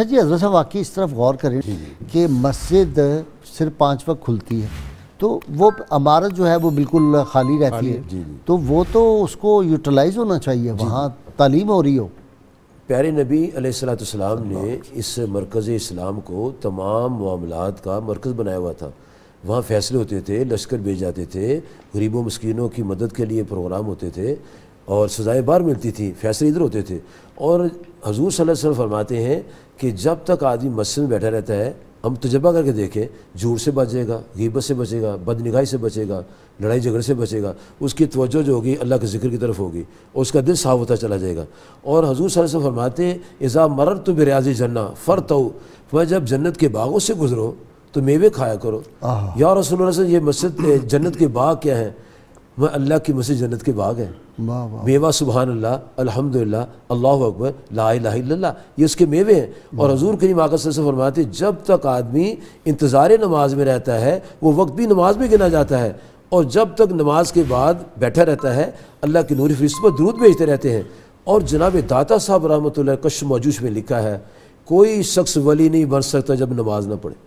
अच्छा जी हजरत साहब वाकई इस तरफ गौर करें कि मस्जिद सिर्फ पाँच वक्त खुलती है तो वो इमारत जो है वो बिल्कुल खाली रहती है जी तो वो तो उसको यूटिलाइज होना चाहिए वहाँ तालीम हो रही हो प्यारे नबी सलाम ने इस मरकज़ इस्लाम को तमाम मामला का मरकज़ बनाया हुआ था वहाँ फैसले होते थे लश्कर भेज जाते थे गरीबों मस्किनों की मदद के लिए प्रोग्राम होते थे और सज़ाएँ बार मिलती थी फैसले इधर होते थे और हजूर सल्लल्लाहु फरमाते हैं कि जब तक आदमी मस्जिद में बैठा रहता है हम तजर्बा करके देखें झूठ से बचेगा गिबत से बचेगा बदनिगाही से बचेगा लड़ाई झगड़े से बचेगा उसकी तवज्जो जो होगी अल्लाह के जिक्र की तरफ होगी और उसका दिल साफ होता चला जाएगा और हजूर सर से फरमाते इज़ा मरर तो बिराजी जन्ना फ़र तो जब जन्नत के बागों से गुजरो तो मेवे खाया करो या रसोल ये मस्जिद जन्नत के बाग क्या हैं वह अल्लाह की मस्जिद जन्नत के बाग है मेवा सुबहान अल्लाह अलहमदिल्ला अल्लाह अकबर ला ये उसके मेवे हैं और हजूर करीम आकत से फरमाते जब तक आदमी इंतज़ार नमाज में रहता है वो वक्त भी नमाज में गिना जाता है और जब तक नमाज के बाद बैठा रहता है अल्लाह की नूरी फिर पर दरूद भेजते रहते हैं और जनाब दाता साहब रहमत कश मौजूश में लिखा है कोई शख्स वली नहीं बन सकता जब नमाज ना पढ़े